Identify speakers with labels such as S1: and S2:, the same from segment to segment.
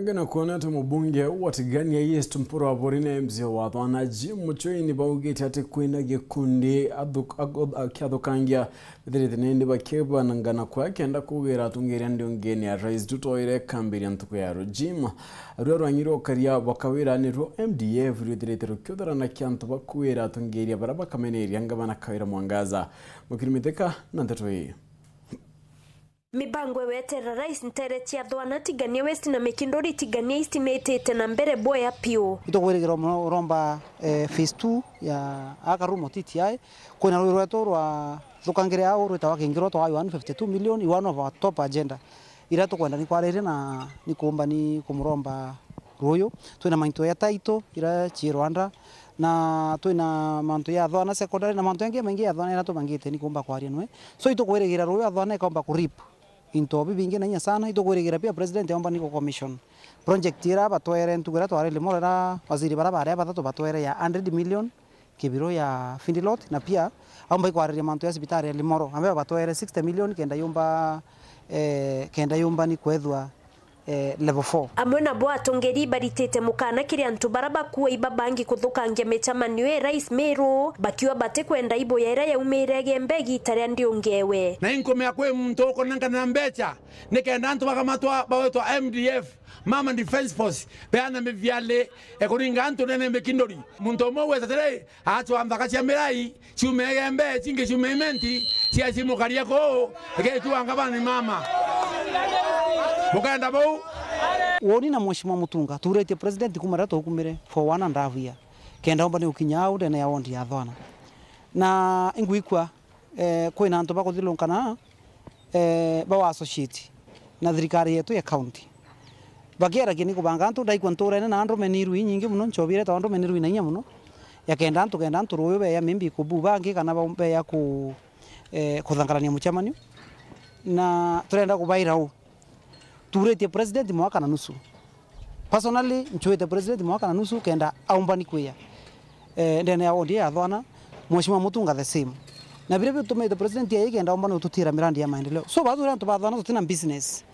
S1: angana kuona kuonata mubunge watigania yestu mpura wa porine mzee watho anaji muchoini baugete ati kwina gikundi akiathukangia bithirite nindi bakibanangana kwakenda kugira atungiria ndio ungeni ya rais tutoire kambiria ntuku ya rujima rua rwang'ire ukaria bakawirani rwo mdf rwithirite rukiutharana kia ntu bakwira atungiria bara bakameneria ngabana kawira mwangaza mukirimithika na ndeto ii
S2: Mibango weterera rais ntereti ya thwana tigania west na mikindori tigania east nitite na mbere boya piu
S3: itugwirigirwo muno uromba eh, phase two ya aka rumo TTI kwina rwi rwetu rwa thukangire au rwitawa kingirwo twa 152 million one of our top agenda ira tukwenda ni kwarire na ni kumba ni kumuromba ruyu twina maintu ya taito ira chi Rwanda na twina mantu ya thwana secondary na mantu yangi maingi ya thwana ira tumangite ni kumba kwaria nwe so itugwirigira ruyu athwana ikomba kurip intobi bingi nanya sana itogoregera pia president yomba niko commission project ira batwere ntugera tware limo ra waziri bara bare batatu batwere ya 100 million kibiro ya Findilot na pia aomba ikwareria mantu ya sibitari Limoro ambaye batwere 60 million kenda yomba eh, kenda yomba ni kwethwa eh, level 4
S2: amwe bo atongeri baritete mukana kiri antu barabakuwa iba bangi kuthukangia michamanio rais meru bakiwa bate kwenda ibo ya yaumirege mbegi andi ndiungewe na
S1: inkomea kwi mtoko ukonanga na mbecha nikenda antu bakamatwa bawetwa mdf mama defense force beana mivyale ekuringa antu nene mbekindori muntu umwe wesa tere atwa mthaka cia mirai ciumege mbe cingi ciume imenti ciacimukaria tu ekechuanga bani mama
S3: buganda bau woni na mheshimiwa mutunga turete president kumara to kumire for one and a half year kenda omba ni ukinyao ndene ya wondi ya thwana na ingwikwa eh, kwina antu bakuthilungana eh, bawa associate na thirikari yetu ya county bakiaragia ni kubanga antu ndaikwa nturene na andu menirui nyingi muno nchobire ta andu menirui nainya muno ya kenda antu kenda antu ruyu ya mimbi kububa angi kana ya ku eh, kuthangarania muchamanio na turenda kubaira huu tuurete president mwaka na nusu personally nchuete president mwaka na nusu kenda aumbani kuya. eh, ndene ya odia ya thwana mweshimwa mutunga the same na vile vile tumete president ya ikenda aumbani ututira mirandi ya maendeleo so bazu rantu bathwana tutina business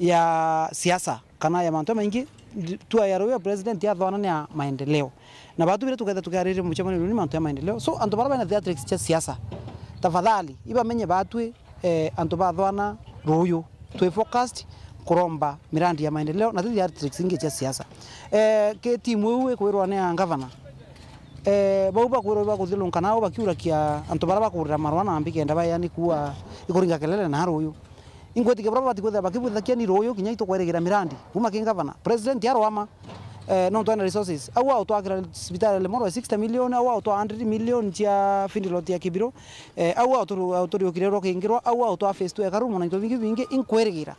S3: ya siasa kana ya mantu mengi tu ya roya president ya thwana ya maendeleo na batu vile tukatha tukariri mchemani ni ni mantu ya maendeleo so antu bara na theatrix cha siasa tafadhali iba menye batwe eh, antu bathwana ruyu tu focused kuromba mirandi ya maendeleo na thithi ya tricks ingi cia siasa eh keti timu kuirwa kwirwa ne ngavana eh bau ba kwirwa ba kuthilunka nao bakiura kia antu bara bakurira marwa na ambike ndaba yani kuwa ikoringa kelele na haru haruyu ingwetike bara batikwetha bakibuthakia ni ruyu kinya itokweregira mirandi kuma kingavana president yarwama Eh, non tuana resources au au tu agra hospital le moro 60 million au au tu 100 million cia findilo tia kibiro eh, au au tu au turu kirero kingiro au au tu face to ekarumo na bingi bingi inkweregira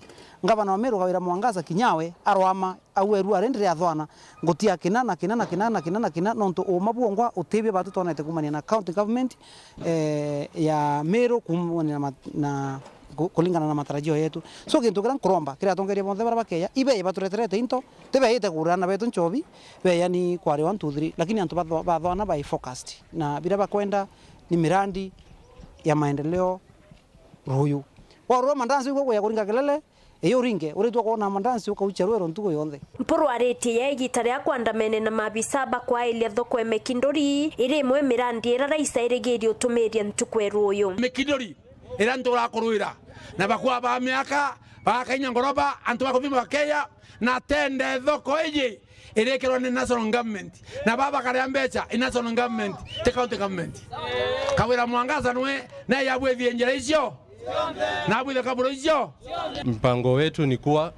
S3: ngaba wa meru gawira mwangaza kinyawe arwama au eru arendire athwana ngutia kina na kina na kina na kina na kina nontu umabuongwa utibia batu te kumania na county government eh, ya meru kumania na kulingana na matarajio yetu so kintu kiria nkuromba kiria atongeria bonthe baria bakeya ibeye batureterete into tibeite kurana betu nchobi beya ni kwari 1 2 3 lakini antu bathwana bai focused na biria bakwenda ni mirandi ya maendeleo ruyu warua mandansi uko ukogoya kuringa kelele Eyo ringe uritwa kona mandansi uka ukaucha rwero ntugo yonthe
S2: mpurwarite ya igita ria kwandamene na mabisaba mabisa bakwailia thoko e mekindori iri mwe mirandi ira raisa irigirie utumiria ntukweru uyu
S1: mekindori ira nturakurwira na bakua ba miaka ba Kenya ngoroba antu bakuvima Kenya na tende thoko iji irekirwa ni national government na baba karia mbecha i national government te county government kawira mwangaza nwe na yabwethie njira icio na bwe kaburo icio
S4: mpango wetu ni kuwa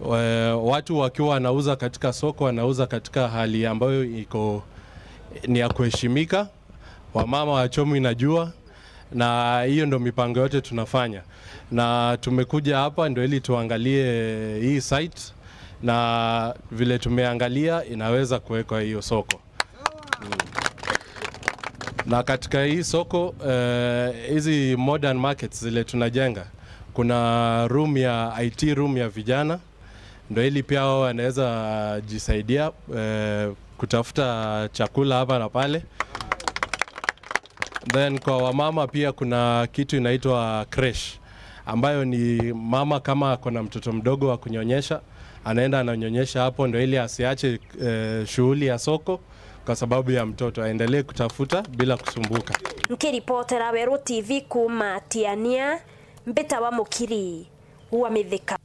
S4: we, eh, watu wakiwa wanauza katika soko wanauza katika hali ambayo iko ni ya kuheshimika wamama wachomwi na jua na hiyo ndo mipango yote tunafanya, na tumekuja hapa ndo ili tuangalie hii site, na vile tumeangalia inaweza kuwekwa hiyo soko na katika hii soko eh, hizi uh, modern markets zile tunajenga, kuna room ya IT room ya vijana, ndio ili pia wao wanaweza jisaidia uh, kutafuta chakula hapa na pale. Then kwa wamama pia kuna kitu inaitwa crash ambayo ni mama kama ako na mtoto mdogo wa kunyonyesha anaenda ananyonyesha hapo, ndo ili asiache e, shughuli ya soko kwa sababu ya mtoto aendelee kutafuta bila kusumbuka.
S2: Nkiripotera Werũ TV kuma Tiania, Mbita wa mukiri wa